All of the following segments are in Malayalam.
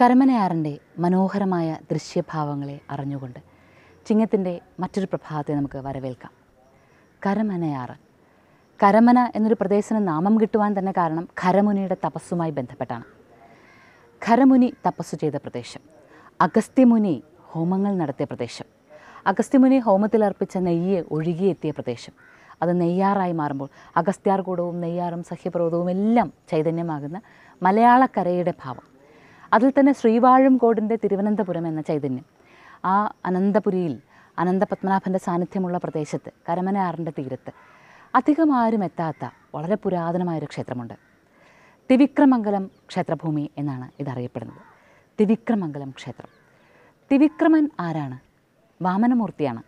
കരമനയാറിൻ്റെ മനോഹരമായ ദൃശ്യഭാവങ്ങളെ അറിഞ്ഞുകൊണ്ട് ചിങ്ങത്തിൻ്റെ മറ്റൊരു പ്രഭാതത്തെ നമുക്ക് വരവേൽക്കാം കരമനയാറ് കരമന എന്നൊരു പ്രദേശത്തിന് നാമം കിട്ടുവാൻ തന്നെ കാരണം ഖരമുനിയുടെ തപസ്സുമായി ബന്ധപ്പെട്ടാണ് ഖരമുനി തപസ്സു ചെയ്ത പ്രദേശം അഗസ്ത്യമുനി ഹോമങ്ങൾ നടത്തിയ പ്രദേശം അഗസ്ത്യമുനി ഹോമത്തിൽ അർപ്പിച്ച നെയ്യെ ഒഴുകിയെത്തിയ പ്രദേശം അത് നെയ്യാറായി മാറുമ്പോൾ അഗസ്ത്യാർകൂടവും നെയ്യാറും സഹ്യപർവ്വതവും എല്ലാം ചൈതന്യമാകുന്ന മലയാളക്കരയുടെ ഭാവം അതിൽ തന്നെ ശ്രീവാഴംകോടിൻ്റെ തിരുവനന്തപുരം എന്ന ചൈതന്യം ആ അനന്തപുരിയിൽ അനന്തപത്മനാഭൻ്റെ സാന്നിധ്യമുള്ള പ്രദേശത്ത് കരമനയാറിൻ്റെ തീരത്ത് അധികം ആരും എത്താത്ത വളരെ പുരാതനമായൊരു ക്ഷേത്രമുണ്ട് തിവിക്രമംഗലം ക്ഷേത്രഭൂമി എന്നാണ് ഇതറിയപ്പെടുന്നത് തിവിക്രമംഗലം ക്ഷേത്രം തിവിക്രമൻ ആരാണ് വാമനമൂർത്തിയാണ്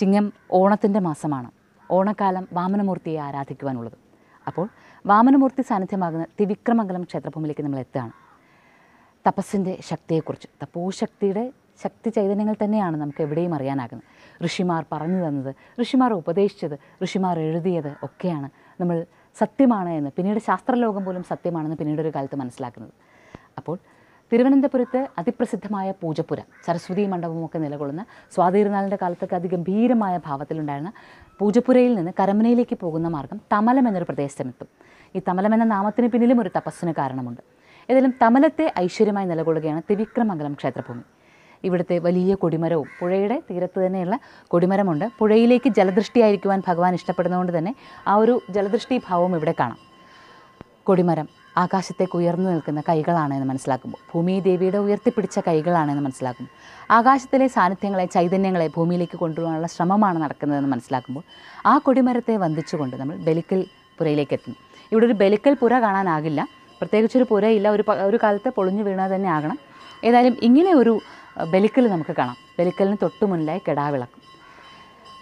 ചിങ്ങം ഓണത്തിൻ്റെ മാസമാണ് ഓണക്കാലം വാമനമൂർത്തിയെ ആരാധിക്കുവാനുള്ളത് അപ്പോൾ വാമനമൂർത്തി സാന്നിധ്യമാകുന്ന തിവിക്രമംഗലം ക്ഷേത്രഭൂമിയിലേക്ക് നമ്മൾ എത്തുകയാണ് തപസ്സിൻ്റെ ശക്തിയെക്കുറിച്ച് തപോശക്തിയുടെ ശക്തി ചൈതന്യങ്ങൾ തന്നെയാണ് നമുക്ക് എവിടെയും അറിയാനാകുന്നത് ഋഷിമാർ പറഞ്ഞു തന്നത് ഋഷിമാർ ഉപദേശിച്ചത് ഋഷിമാർ എഴുതിയത് ഒക്കെയാണ് നമ്മൾ സത്യമാണ് എന്ന് പിന്നീട് ശാസ്ത്രലോകം പോലും സത്യമാണെന്ന് പിന്നീട് ഒരു കാലത്ത് മനസ്സിലാക്കുന്നത് അപ്പോൾ തിരുവനന്തപുരത്ത് അതിപ്രസിദ്ധമായ പൂജപ്പുര സരസ്വതി മണ്ഡപമൊക്കെ നിലകൊള്ളുന്ന സ്വാതിരുനാളിൻ്റെ കാലത്തൊക്കെ അതിഗംഭീരമായ ഭാവത്തിലുണ്ടായിരുന്ന പൂജപ്പുരയിൽ നിന്ന് കരമനയിലേക്ക് പോകുന്ന മാർഗം തമലം എന്നൊരു പ്രദേശത്തെത്തും ഈ തമലം എന്ന നാമത്തിന് പിന്നിലും ഒരു തപസ്സിന് കാരണമുണ്ട് ഏതായാലും തമലത്തെ ഐശ്വര്യമായി നിലകൊള്ളുകയാണ് തിവിക്രമംഗലം ക്ഷേത്രഭൂമി ഇവിടുത്തെ വലിയ കൊടിമരവും പുഴയുടെ തീരത്ത് തന്നെയുള്ള കൊടിമരമുണ്ട് പുഴയിലേക്ക് ജലദൃഷ്ടിയായിരിക്കുവാൻ ഭഗവാൻ ഇഷ്ടപ്പെടുന്നതുകൊണ്ട് തന്നെ ആ ഒരു ജലദൃഷ്ടി ഭാവവും ഇവിടെ കാണാം കൊടിമരം ആകാശത്തേക്ക് ഉയർന്നു നിൽക്കുന്ന കൈകളാണെന്ന് മനസ്സിലാക്കുമ്പോൾ ഭൂമി ദേവിയുടെ ഉയർത്തിപ്പിടിച്ച കൈകളാണെന്ന് മനസ്സിലാക്കുമ്പോൾ ആകാശത്തിലെ സാന്നിധ്യങ്ങളെ ചൈതന്യങ്ങളെ ഭൂമിയിലേക്ക് കൊണ്ടുപോകാനുള്ള ശ്രമമാണ് നടക്കുന്നതെന്ന് മനസ്സിലാക്കുമ്പോൾ ആ കൊടിമരത്തെ വന്ദിച്ചുകൊണ്ട് നമ്മൾ ബലിക്കൽ പുരയിലേക്ക് എത്തുന്നു ഇവിടെ ഒരു ബലിക്കൽ പുര കാണാനാകില്ല പ്രത്യേകിച്ചൊരു പുരയില്ല ഒരു ഒരു കാലത്ത് പൊളിഞ്ഞു വീണാൽ തന്നെ ആകണം ഏതായാലും ഇങ്ങനെ ഒരു ബലിക്കൽ നമുക്ക് കാണാം ബലിക്കലിന് തൊട്ടു മുന്നിലായി കെടാവിളക്കും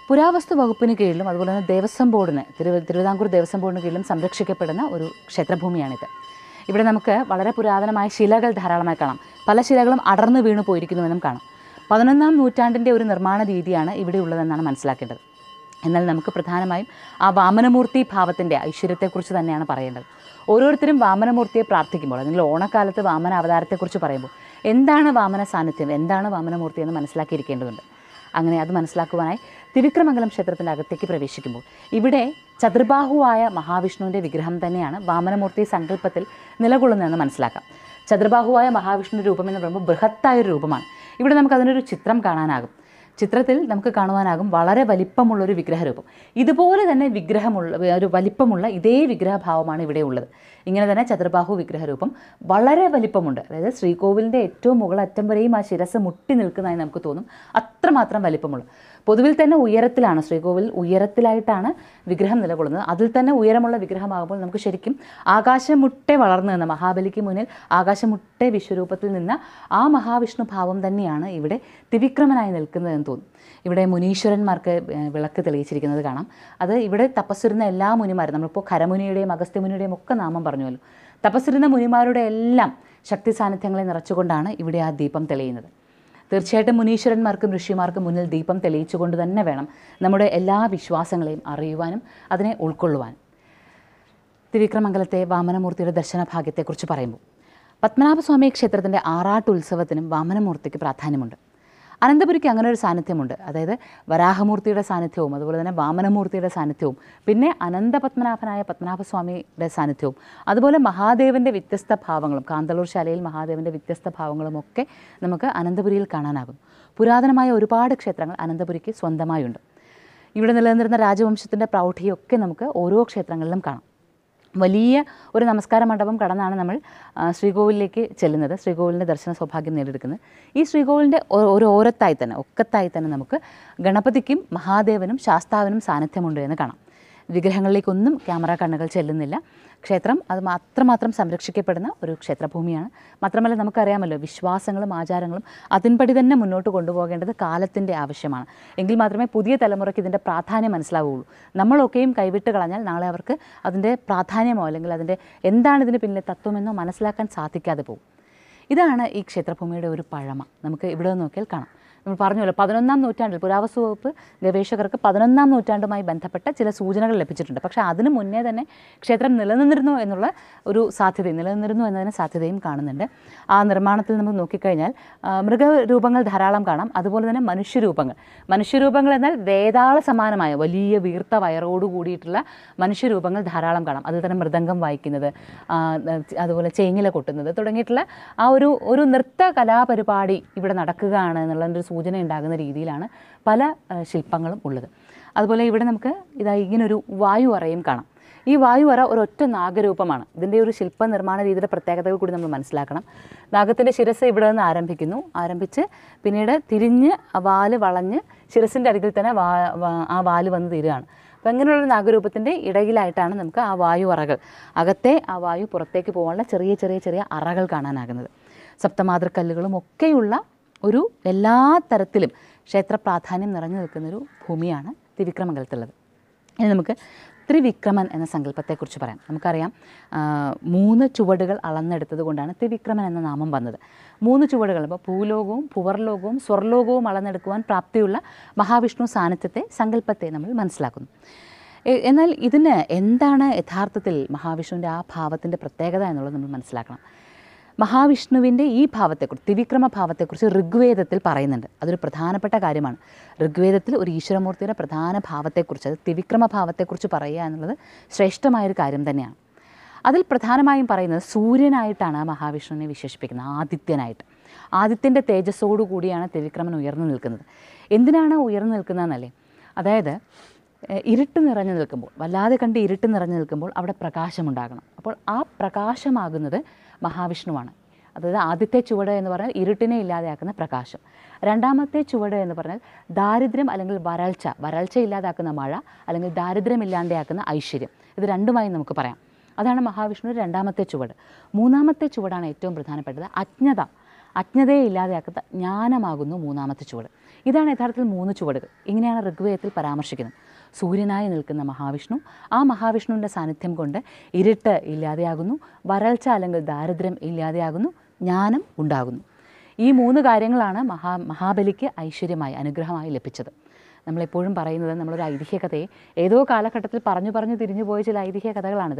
പുരാവസ്തു വകുപ്പിന് കീഴിലും അതുപോലെ തന്നെ ദേവസ്വം ബോർഡിന് തിരുവ തിരുവിതാംകൂർ ദേവസ്വം ബോർഡിന് കീഴിലും സംരക്ഷിക്കപ്പെടുന്ന ഒരു ക്ഷേത്രഭൂമിയാണിത് ഇവിടെ നമുക്ക് വളരെ പുരാതനമായ ശിലകൾ ധാരാളമായി കാണാം പല ശിലകളും അടർന്നു വീണു പോയിരിക്കുന്നുവെന്നും കാണാം പതിനൊന്നാം നൂറ്റാണ്ടിൻ്റെ ഒരു നിർമ്മാണ രീതിയാണ് ഇവിടെ ഉള്ളതെന്നാണ് മനസ്സിലാക്കേണ്ടത് എന്നാൽ നമുക്ക് പ്രധാനമായും ആ വാമനമൂർത്തി ഭാവത്തിൻ്റെ ഐശ്വര്യത്തെക്കുറിച്ച് തന്നെയാണ് പറയേണ്ടത് ഓരോരുത്തരും വാമനമൂർത്തിയെ പ്രാർത്ഥിക്കുമ്പോൾ അല്ലെങ്കിൽ ഓണക്കാലത്ത് വാമന അവതാരത്തെക്കുറിച്ച് പറയുമ്പോൾ എന്താണ് വാമന സാന്നിധ്യം എന്താണ് വാമനമൂർത്തി എന്ന് മനസ്സിലാക്കിയിരിക്കേണ്ടതുണ്ട് അങ്ങനെ അത് മനസ്സിലാക്കുവാനായി തിരുക്രമംഗലം ക്ഷേത്രത്തിൻ്റെ അകത്തേക്ക് പ്രവേശിക്കുമ്പോൾ ഇവിടെ ചതുർബാഹുവായ മഹാവിഷ്ണുവിൻ്റെ വിഗ്രഹം തന്നെയാണ് വാമനമൂർത്തി സങ്കല്പത്തിൽ നിലകൊള്ളുന്നതെന്ന് മനസ്സിലാക്കാം ചതുർബാഹുവായ മഹാവിഷ്ണുവിൻ്റെ രൂപം എന്ന് പറയുമ്പോൾ ബൃഹത്തായൊരു രൂപമാണ് ഇവിടെ നമുക്ക് അതിനൊരു ചിത്രം കാണാനാകും ചിത്രത്തിൽ നമുക്ക് കാണുവാനാകും വളരെ വലിപ്പമുള്ളൊരു വിഗ്രഹരൂപം ഇതുപോലെ തന്നെ വിഗ്രഹമുള്ള ഒരു വലിപ്പമുള്ള ഇതേ വിഗ്രഹഭാവമാണ് ഇവിടെ ഉള്ളത് ഇങ്ങനെ തന്നെ ചതുർബാഹു വിഗ്രഹരൂപം വളരെ വലിപ്പമുണ്ട് അതായത് ശ്രീകോവിലിൻ്റെ ഏറ്റവും മുകളറ്റം വരെയും ആ ശിരസ് മുട്ടി നിൽക്കുന്നതായി നമുക്ക് തോന്നും അത്രമാത്രം വലിപ്പമുള്ളൂ പൊതുവിൽ തന്നെ ഉയരത്തിലാണ് ശ്രീകോവിൽ ഉയരത്തിലായിട്ടാണ് വിഗ്രഹം നിലകൊള്ളുന്നത് അതിൽ തന്നെ ഉയരമുള്ള വിഗ്രഹമാകുമ്പോൾ നമുക്ക് ശരിക്കും ആകാശമുട്ടെ വളർന്നു നിന്ന മഹാബലിക്ക് മുന്നിൽ ആകാശമുട്ടെ വിശ്വരൂപത്തിൽ നിന്ന് ആ മഹാവിഷ്ണു ഭാവം തന്നെയാണ് ഇവിടെ തിവിക്രമനായി നിൽക്കുന്നതെന്ന് തോന്നും ഇവിടെ മുനീശ്വരന്മാർക്ക് വിളക്ക് തെളിയിച്ചിരിക്കുന്നത് കാണാം അത് ഇവിടെ തപസ്സിരുന്ന എല്ലാ മുനിമാരും നമ്മളിപ്പോൾ ഖരമുനിയുടെയും അഗസ്ത്യമുനിയുടെയും ഒക്കെ നാമം പറഞ്ഞുവല്ലോ തപസ്സിരുന്ന മുനിമാരുടെ എല്ലാം ശക്തി സാന്നിധ്യങ്ങളെ നിറച്ചുകൊണ്ടാണ് ഇവിടെ ആ ദീപം തെളിയുന്നത് തീർച്ചയായിട്ടും മുനീശ്വരന്മാർക്കും ഋഷിമാർക്കും മുന്നിൽ ദീപം തെളിയിച്ചുകൊണ്ട് തന്നെ വേണം നമ്മുടെ എല്ലാ വിശ്വാസങ്ങളെയും അറിയുവാനും അതിനെ ഉൾക്കൊള്ളുവാനും തിരുവിക്രമംഗലത്തെ വാമനമൂർത്തിയുടെ ദർശനഭാഗ്യത്തെക്കുറിച്ച് പറയുമ്പോൾ പത്മനാഭസ്വാമി ക്ഷേത്രത്തിൻ്റെ ആറാട്ട് ഉത്സവത്തിനും വാമനമൂർത്തിക്ക് പ്രാധാന്യമുണ്ട് അനന്തപുരിക്ക് അങ്ങനെ ഒരു സാന്നിധ്യമുണ്ട് അതായത് വരാഹമൂർത്തിയുടെ സാന്നിധ്യവും അതുപോലെ തന്നെ വാമനമൂർത്തിയുടെ സാന്നിധ്യവും പിന്നെ അനന്തപത്മനാഭനായ പത്മനാഭസ്വാമിയുടെ സാന്നിധ്യവും അതുപോലെ മഹാദേവൻ്റെ വ്യത്യസ്ത ഭാവങ്ങളും കാന്തളൂർ ശാലയിൽ മഹാദേവൻ്റെ വ്യത്യസ്ത ഭാവങ്ങളും ഒക്കെ നമുക്ക് അനന്തപുരിയിൽ കാണാനാകും പുരാതനമായ ഒരുപാട് ക്ഷേത്രങ്ങൾ അനന്തപുരിക്ക് സ്വന്തമായുണ്ട് ഇവിടെ നിലനിന്നിരുന്ന രാജവംശത്തിൻ്റെ പ്രൗഢിയൊക്കെ നമുക്ക് ഓരോ ക്ഷേത്രങ്ങളിലും കാണാം വലിയ ഒരു നമസ്കാര മണ്ഡപം കടന്നാണ് നമ്മൾ ശ്രീകോവിലേക്ക് ചെല്ലുന്നത് ശ്രീകോവിലിൻ്റെ ദർശന സൗഭാഗ്യം നേടിയെടുക്കുന്നത് ഈ ശ്രീകോവിലിൻ്റെ ഒരു ഓരത്തായി തന്നെ ഒക്കത്തായി തന്നെ നമുക്ക് ഗണപതിക്കും മഹാദേവനും ശാസ്താവിനും സാന്നിധ്യമുണ്ട് എന്ന് കാണാം വിഗ്രഹങ്ങളിലേക്കൊന്നും ക്യാമറ കണ്ണുകൾ ചെല്ലുന്നില്ല ക്ഷേത്രം അത് മാത്രമാത്രം സംരക്ഷിക്കപ്പെടുന്ന ഒരു ക്ഷേത്രഭൂമിയാണ് മാത്രമല്ല നമുക്കറിയാമല്ലോ വിശ്വാസങ്ങളും ആചാരങ്ങളും അതിൻപടി തന്നെ മുന്നോട്ട് കൊണ്ടുപോകേണ്ടത് കാലത്തിൻ്റെ ആവശ്യമാണ് എങ്കിൽ മാത്രമേ പുതിയ തലമുറയ്ക്ക് ഇതിൻ്റെ പ്രാധാന്യം മനസ്സിലാവുകയുള്ളൂ നമ്മളൊക്കെയും കൈവിട്ട് കളഞ്ഞാൽ നാളെ അവർക്ക് അതിൻ്റെ പ്രാധാന്യമോ അല്ലെങ്കിൽ അതിൻ്റെ എന്താണ് ഇതിന് പിന്നിലെ തത്വമെന്നോ മനസ്സിലാക്കാൻ സാധിക്കാതെ പോകും ഇതാണ് ഈ ക്ഷേത്രഭൂമിയുടെ ഒരു പഴമ നമുക്ക് ഇവിടെ നോക്കിയാൽ കാണാം നമ്മൾ പറഞ്ഞല്ലോ പതിനൊന്നാം നൂറ്റാണ്ടിൽ പുരാവസ്തു വകുപ്പ് ഗവേഷകർക്ക് പതിനൊന്നാം നൂറ്റാണ്ടുമായി ബന്ധപ്പെട്ട ചില സൂചനകൾ ലഭിച്ചിട്ടുണ്ട് പക്ഷേ അതിന് മുന്നേ തന്നെ ക്ഷേത്രം നിലനിന്നിരുന്നു എന്നുള്ള ഒരു സാധ്യത നിലനിന്നിരുന്നു എന്നതിന് സാധ്യതയും കാണുന്നുണ്ട് ആ നിർമ്മാണത്തിൽ നമ്മൾ നോക്കിക്കഴിഞ്ഞാൽ മൃഗരൂപങ്ങൾ ധാരാളം കാണാം അതുപോലെ തന്നെ മനുഷ്യരൂപങ്ങൾ മനുഷ്യരൂപങ്ങൾ എന്നാൽ വേതാള സമാനമായ വലിയ വീർത്ത വയറോട് കൂടിയിട്ടുള്ള മനുഷ്യരൂപങ്ങൾ ധാരാളം കാണാം അതിൽ തന്നെ മൃദംഗം വായിക്കുന്നത് അതുപോലെ ചേങ്ങില കൊട്ടുന്നത് തുടങ്ങിയിട്ടുള്ള ആ ഒരു ഒരു നൃത്ത കലാപരിപാടി ഇവിടെ നടക്കുകയാണ് എന്നുള്ള ഒരു സൂചന ഉണ്ടാകുന്ന രീതിയിലാണ് പല ശില്പങ്ങളും ഉള്ളത് അതുപോലെ ഇവിടെ നമുക്ക് ഇതായി ഇങ്ങനൊരു വായു അറയും കാണാം ഈ ഒരു ഒരൊറ്റ നാഗരൂപമാണ് ഇതിൻ്റെ ഒരു ശില്പ നിർമ്മാണ രീതിയുടെ പ്രത്യേകതകൾ കൂടി നമ്മൾ മനസ്സിലാക്കണം നാഗത്തിൻ്റെ ശിരസ് ഇവിടെ നിന്ന് ആരംഭിക്കുന്നു ആരംഭിച്ച് പിന്നീട് തിരിഞ്ഞ് വാല് വളഞ്ഞ് ശിരസിൻ്റെ അരികിൽ തന്നെ വാ ആ വാല് വന്ന് തീരുകയാണ് അപ്പോൾ അങ്ങനെയുള്ള നാഗരൂപത്തിൻ്റെ ഇടയിലായിട്ടാണ് നമുക്ക് ആ വായു അറകൾ അകത്തെ ആ വായു പുറത്തേക്ക് പോകാനുള്ള ചെറിയ ചെറിയ ചെറിയ അറകൾ കാണാനാകുന്നത് സപ്തമാതൃക്കല്ലുകളും ഒക്കെയുള്ള ഒരു എല്ലാ തരത്തിലും ക്ഷേത്ര പ്രാധാന്യം നിറഞ്ഞു നിൽക്കുന്നൊരു ഭൂമിയാണ് തിവിക്രമംഗലത്തുള്ളത് ഇനി നമുക്ക് ത്രിവിക്രമൻ എന്ന സങ്കല്പത്തെക്കുറിച്ച് പറയാം നമുക്കറിയാം മൂന്ന് ചുവടുകൾ അളന്നെടുത്തത് കൊണ്ടാണ് ത്രിവിക്രമൻ എന്ന നാമം വന്നത് മൂന്ന് ചുവടുകൾ ഇപ്പോൾ ഭൂലോകവും പുവർലോകവും സ്വർലോകവും അളന്നെടുക്കുവാൻ പ്രാപ്തിയുള്ള മഹാവിഷ്ണു സാന്നിധ്യത്തെ സങ്കല്പത്തെ നമ്മൾ മനസ്സിലാക്കുന്നു എന്നാൽ ഇതിന് എന്താണ് യഥാർത്ഥത്തിൽ മഹാവിഷ്ണുവിൻ്റെ ആ ഭാവത്തിൻ്റെ പ്രത്യേകത എന്നുള്ളത് നമ്മൾ മനസ്സിലാക്കണം മഹാവിഷ്ണുവിൻ്റെ ഈ ഭാവത്തെക്കുറിച്ച് ത്രിവിക്രമ ഭാവത്തെക്കുറിച്ച് ഋഗ്വേദത്തിൽ പറയുന്നുണ്ട് അതൊരു പ്രധാനപ്പെട്ട കാര്യമാണ് ഋഗ്വേദത്തിൽ ഒരു ഈശ്വരമൂർത്തിയുടെ പ്രധാന ഭാവത്തെക്കുറിച്ച് അത് ത്രിവിക്രമ ഭാവത്തെക്കുറിച്ച് പറയുക എന്നുള്ളത് ശ്രേഷ്ഠമായൊരു കാര്യം തന്നെയാണ് അതിൽ പ്രധാനമായും പറയുന്നത് സൂര്യനായിട്ടാണ് മഹാവിഷ്ണുവിനെ വിശേഷിപ്പിക്കുന്നത് ആദിത്യനായിട്ട് ആദിത്യൻ്റെ തേജസ്സോടു കൂടിയാണ് ത്രിവിക്രമൻ ഉയർന്നു നിൽക്കുന്നത് എന്തിനാണ് ഉയർന്നു നിൽക്കുന്നതെന്നല്ലേ അതായത് ഇരുട്ട് നിറഞ്ഞു നിൽക്കുമ്പോൾ വല്ലാതെ കണ്ട് ഇരുട്ട് നിറഞ്ഞു നിൽക്കുമ്പോൾ അവിടെ പ്രകാശമുണ്ടാകണം അപ്പോൾ ആ പ്രകാശമാകുന്നത് മഹാവിഷ്ണുവാണ് അതായത് ആദ്യത്തെ ചുവട് എന്ന് പറഞ്ഞാൽ ഇരുട്ടിനെ ഇല്ലാതെയാക്കുന്ന പ്രകാശം രണ്ടാമത്തെ ചുവട് എന്ന് പറഞ്ഞാൽ ദാരിദ്ര്യം അല്ലെങ്കിൽ വരൾച്ച വരൾച്ച ഇല്ലാതാക്കുന്ന മഴ അല്ലെങ്കിൽ ദാരിദ്ര്യം ഇല്ലാതെയാക്കുന്ന ഐശ്വര്യം ഇത് രണ്ടുമായി നമുക്ക് പറയാം അതാണ് മഹാവിഷ്ണു രണ്ടാമത്തെ ചുവട് മൂന്നാമത്തെ ചുവടാണ് ഏറ്റവും പ്രധാനപ്പെട്ടത് അജ്ഞത അജ്ഞതയെ ഇല്ലാതെയാക്കുന്ന ജ്ഞാനമാകുന്നു മൂന്നാമത്തെ ചുവട് ഇതാണ് യഥാർത്ഥത്തിൽ മൂന്ന് ചുവടുകൾ ഇങ്ങനെയാണ് ഋഗ്വേദത്തിൽ പരാമർശിക്കുന്നത് സൂര്യനായി നിൽക്കുന്ന മഹാവിഷ്ണു ആ മഹാവിഷ്ണുവിൻ്റെ സാന്നിധ്യം കൊണ്ട് ഇരുട്ട് ഇല്ലാതെയാകുന്നു വരൾച്ച അല്ലെങ്കിൽ ദാരിദ്ര്യം ഇല്ലാതെയാകുന്നു ജ്ഞാനം ഉണ്ടാകുന്നു ഈ മൂന്ന് കാര്യങ്ങളാണ് മഹാ മഹാബലിക്ക് ഐശ്വര്യമായി അനുഗ്രഹമായി ലഭിച്ചത് നമ്മളെപ്പോഴും പറയുന്നത് നമ്മളൊരു ഐതിഹ്യകഥയെ ഏതോ കാലഘട്ടത്തിൽ പറഞ്ഞു പറഞ്ഞു തിരിഞ്ഞു പോയ ചില ഐതിഹ്യ കഥകളാണ്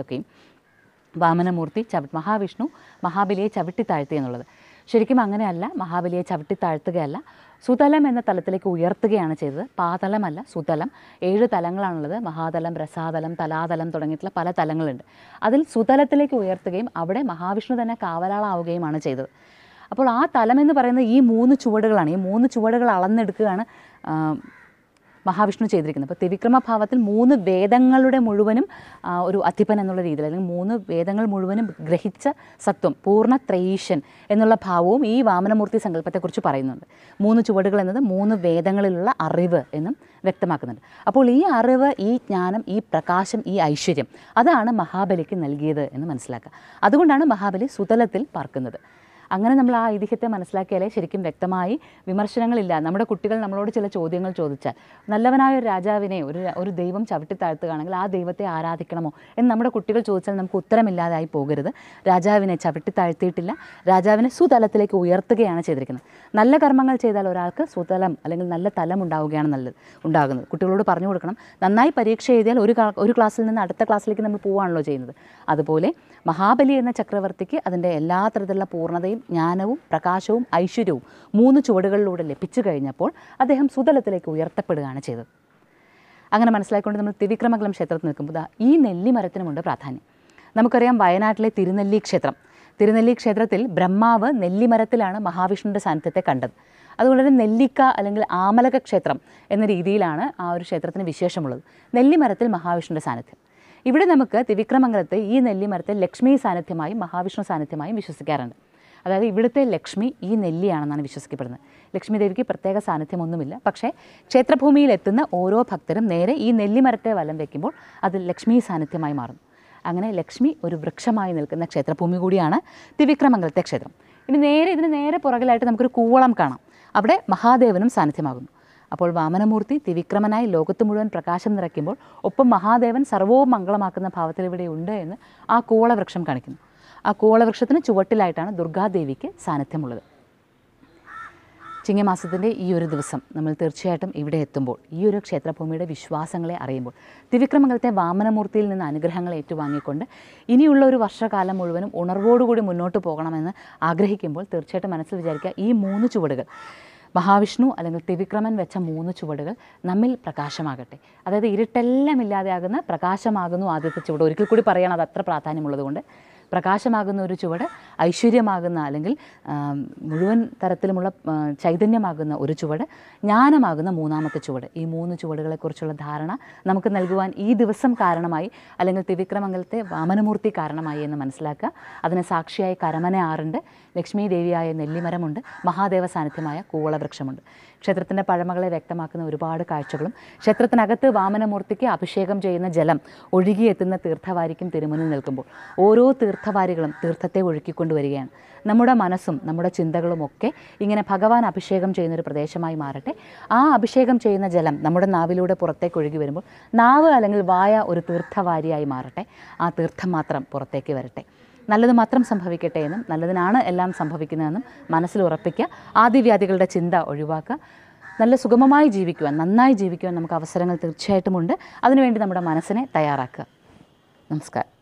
വാമനമൂർത്തി ചവി മഹാവിഷ്ണു മഹാബലിയെ ചവിട്ടി താഴ്ത്തി എന്നുള്ളത് ശരിക്കും അങ്ങനെയല്ല മഹാബലിയെ ചവിട്ടി താഴ്ത്തുകയല്ല സുതലം എന്ന തലത്തിലേക്ക് ഉയർത്തുകയാണ് ചെയ്തത് പാതലമല്ല സുതലം ഏഴ് തലങ്ങളാണുള്ളത് മഹാതലം രസാതലം തലാതലം തുടങ്ങിയിട്ടുള്ള പല തലങ്ങളുണ്ട് അതിൽ സുതലത്തിലേക്ക് ഉയർത്തുകയും അവിടെ മഹാവിഷ്ണു തന്നെ കാവലാളാവുകയുമാണ് ചെയ്തത് അപ്പോൾ ആ തലമെന്ന് പറയുന്നത് ഈ മൂന്ന് ചുവടുകളാണ് ഈ മൂന്ന് ചുവടുകൾ അളന്നെടുക്കുകയാണ് മഹാവിഷ്ണു ചെയ്തിരിക്കുന്നത് അപ്പോൾ ത്രിവിക്രമ ഭാവത്തിൽ മൂന്ന് വേദങ്ങളുടെ മുഴുവനും ഒരു അധിപൻ എന്നുള്ള രീതിയിൽ അല്ലെങ്കിൽ മൂന്ന് വേദങ്ങൾ മുഴുവനും ഗ്രഹിച്ച സത്വം പൂർണ്ണ ത്രൈഷൻ എന്നുള്ള ഭാവവും ഈ വാമനമൂർത്തി സങ്കല്പത്തെക്കുറിച്ച് പറയുന്നുണ്ട് മൂന്ന് ചുവടുകൾ എന്നത് മൂന്ന് വേദങ്ങളിലുള്ള അറിവ് എന്നും വ്യക്തമാക്കുന്നുണ്ട് അപ്പോൾ ഈ അറിവ് ഈ ജ്ഞാനം ഈ പ്രകാശം ഈ ഐശ്വര്യം അതാണ് മഹാബലിക്ക് നൽകിയത് എന്ന് മനസ്സിലാക്കുക അതുകൊണ്ടാണ് മഹാബലി സുതലത്തിൽ പാർക്കുന്നത് അങ്ങനെ നമ്മൾ ആ ഐതിഹ്യത്തെ മനസ്സിലാക്കിയാലേ ശരിക്കും വ്യക്തമായി വിമർശനങ്ങളില്ല നമ്മുടെ കുട്ടികൾ നമ്മളോട് ചില ചോദ്യങ്ങൾ ചോദിച്ചാൽ നല്ലവനായ ഒരു രാജാവിനെ ഒരു ഒരു ദൈവം ചവിട്ടിത്താഴ്ത്തുകയാണെങ്കിൽ ആ ദൈവത്തെ ആരാധിക്കണമോ എന്ന് നമ്മുടെ കുട്ടികൾ ചോദിച്ചാൽ നമുക്ക് ഉത്തരമില്ലാതായി പോകരുത് രാജാവിനെ ചവിട്ടിത്താഴ്ത്തിയിട്ടില്ല രാജാവിനെ സുതലത്തിലേക്ക് ഉയർത്തുകയാണ് ചെയ്തിരിക്കുന്നത് നല്ല കർമ്മങ്ങൾ ചെയ്താൽ ഒരാൾക്ക് സുതലം അല്ലെങ്കിൽ നല്ല തലം ഉണ്ടാവുകയാണ് നല്ലത് ഉണ്ടാകുന്നത് കുട്ടികളോട് പറഞ്ഞു കൊടുക്കണം നന്നായി പരീക്ഷ എഴുതിയാൽ ഒരു ഒരു ക്ലാസ്സിൽ നിന്ന് അടുത്ത ക്ലാസ്സിലേക്ക് നമ്മൾ പോവുകയാണല്ലോ ചെയ്യുന്നത് അതുപോലെ മഹാബലി എന്ന ചക്രവർത്തിക്ക് അതിൻ്റെ എല്ലാ തരത്തിലുള്ള പൂർണ്ണതയും ജ്ഞാനവും പ്രകാശവും ഐശ്വര്യവും മൂന്ന് ചുവടുകളിലൂടെ ലഭിച്ചു കഴിഞ്ഞപ്പോൾ അദ്ദേഹം സുതലത്തിലേക്ക് ഉയർത്തപ്പെടുകയാണ് ചെയ്തത് അങ്ങനെ മനസ്സിലാക്കിക്കൊണ്ട് നമ്മൾ തിരുവിക്രമംഗലം ക്ഷേത്രത്തിൽ നിൽക്കുമ്പോൾ ഈ നെല്ലിമരത്തിനുമുണ്ട് പ്രാധാന്യം നമുക്കറിയാം വയനാട്ടിലെ തിരുനെല്ലി ക്ഷേത്രം തിരുനെല്ലി ക്ഷേത്രത്തിൽ ബ്രഹ്മാവ് നെല്ലിമരത്തിലാണ് മഹാവിഷ്ണുവിൻ്റെ സാന്നിധ്യത്തെ കണ്ടത് അതുകൊണ്ട് തന്നെ നെല്ലിക്ക അല്ലെങ്കിൽ ആമലക ക്ഷേത്രം എന്ന രീതിയിലാണ് ആ ഒരു ക്ഷേത്രത്തിന് വിശേഷമുള്ളത് നെല്ലിമരത്തിൽ മഹാവിഷ്ണുവിൻ്റെ സാന്നിധ്യം ഇവിടെ നമുക്ക് തിവിക്രമംഗലത്തെ ഈ നെല്ലിമരത്തെ ലക്ഷ്മി സാന്നിധ്യമായും മഹാവിഷ്ണു സാന്നിധ്യമായും വിശ്വസിക്കാറുണ്ട് അതായത് ഇവിടുത്തെ ലക്ഷ്മി ഈ നെല്ലിയാണെന്നാണ് വിശ്വസിക്കപ്പെടുന്നത് ലക്ഷ്മി ദേവിക്ക് പ്രത്യേക സാന്നിധ്യമൊന്നുമില്ല പക്ഷേ ക്ഷേത്രഭൂമിയിൽ എത്തുന്ന ഓരോ ഭക്തരും നേരെ ഈ നെല്ലിമരത്തെ വലം വയ്ക്കുമ്പോൾ അത് ലക്ഷ്മി സാന്നിധ്യമായി മാറുന്നു അങ്ങനെ ലക്ഷ്മി ഒരു വൃക്ഷമായി നിൽക്കുന്ന ക്ഷേത്രഭൂമി കൂടിയാണ് തിരുവിക്രമംഗലത്തെ ക്ഷേത്രം ഇനി നേരെ ഇതിന് നേരെ പുറകിലായിട്ട് നമുക്കൊരു കൂവളം കാണാം അവിടെ മഹാദേവനും സാന്നിധ്യമാകുന്നു അപ്പോൾ വാമനമൂർത്തി ത്രിവിക്രമനായി ലോകത്ത് മുഴുവൻ പ്രകാശം നിറയ്ക്കുമ്പോൾ ഒപ്പം മഹാദേവൻ സർവവും മംഗളമാക്കുന്ന ഭാവത്തിൽ ഇവിടെ ഉണ്ട് എന്ന് ആ കൂളവൃക്ഷം കാണിക്കുന്നു ആ കൂളവൃക്ഷത്തിന് ചുവട്ടിലായിട്ടാണ് ദുർഗാദേവിക്ക് സാന്നിധ്യമുള്ളത് ചിങ്ങമാസത്തിൻ്റെ ഈ ഒരു ദിവസം നമ്മൾ തീർച്ചയായിട്ടും ഇവിടെ എത്തുമ്പോൾ ഈ ഒരു ക്ഷേത്രഭൂമിയുടെ വിശ്വാസങ്ങളെ അറിയുമ്പോൾ തിവിക്രമംഗലത്തെ വാമനമൂർത്തിയിൽ നിന്ന് അനുഗ്രഹങ്ങൾ ഏറ്റുവാങ്ങിക്കൊണ്ട് ഇനിയുള്ള ഒരു വർഷകാലം മുഴുവനും ഉണർവോടുകൂടി മുന്നോട്ട് പോകണമെന്ന് ആഗ്രഹിക്കുമ്പോൾ തീർച്ചയായിട്ടും മനസ്സിൽ വിചാരിക്കുക ഈ മൂന്ന് ചുവടുകൾ മഹാവിഷ്ണു അല്ലെങ്കിൽ ത്രിവിക്രമൻ വെച്ച മൂന്ന് ചുവടുകൾ നമ്മിൽ പ്രകാശമാകട്ടെ അതായത് ഇരുട്ടെല്ലാം ഇല്ലാതെയാകുന്ന പ്രകാശമാകുന്നു ആദ്യത്തെ ചുവട് ഒരിക്കൽ കൂടി പറയണം അത് അത്ര പ്രാധാന്യമുള്ളതുകൊണ്ട് പ്രകാശമാകുന്ന ഒരു ചുവട് ഐശ്വര്യമാകുന്ന അല്ലെങ്കിൽ മുഴുവൻ തരത്തിലുമുള്ള ചൈതന്യമാകുന്ന ഒരു ചുവട് ജ്ഞാനമാകുന്ന മൂന്നാമത്തെ ചുവട് ഈ മൂന്ന് ചുവടുകളെക്കുറിച്ചുള്ള ധാരണ നമുക്ക് നൽകുവാൻ ഈ ദിവസം കാരണമായി അല്ലെങ്കിൽ തിവിക്രമംഗലത്തെ വാമനമൂർത്തി കാരണമായി എന്ന് മനസ്സിലാക്കുക അതിന് സാക്ഷിയായി കരമന ആറുണ്ട് ലക്ഷ്മി ദേവിയായ നെല്ലിമരമുണ്ട് മഹാദേവ സാന്നിധ്യമായ കൂവളവൃക്ഷമുണ്ട് ക്ഷേത്രത്തിൻ്റെ പഴമകളെ വ്യക്തമാക്കുന്ന ഒരുപാട് കാഴ്ചകളും ക്ഷേത്രത്തിനകത്ത് വാമനമൂർത്തിക്ക് അഭിഷേകം ചെയ്യുന്ന ജലം ഒഴുകിയെത്തുന്ന തീർത്ഥവാരിക്കും തിരുമുന്നിൽ നിൽക്കുമ്പോൾ ഓരോ തീർ തീർത്ഥവാരികളും തീർത്ഥത്തെ ഒഴുക്കിക്കൊണ്ടുവരികയാണ് നമ്മുടെ മനസ്സും നമ്മുടെ ചിന്തകളും ഒക്കെ ഇങ്ങനെ ഭഗവാൻ അഭിഷേകം ചെയ്യുന്നൊരു പ്രദേശമായി മാറട്ടെ ആ അഭിഷേകം ചെയ്യുന്ന ജലം നമ്മുടെ നാവിലൂടെ പുറത്തേക്ക് ഒഴുകി വരുമ്പോൾ നാവ് അല്ലെങ്കിൽ വായ ഒരു തീർത്ഥവാരിയായി മാറട്ടെ ആ തീർത്ഥം മാത്രം പുറത്തേക്ക് വരട്ടെ നല്ലത് മാത്രം സംഭവിക്കട്ടെ എന്നും നല്ലതിനാണ് എല്ലാം സംഭവിക്കുന്നതെന്നും മനസ്സിൽ ഉറപ്പിക്കുക ആദിവ്യാധികളുടെ ചിന്ത ഒഴിവാക്കുക നല്ല സുഗമമായി ജീവിക്കുവാൻ നന്നായി ജീവിക്കുവാൻ നമുക്ക് അവസരങ്ങൾ തീർച്ചയായിട്ടുമുണ്ട് അതിനുവേണ്ടി നമ്മുടെ മനസ്സിനെ തയ്യാറാക്കുക നമസ്കാരം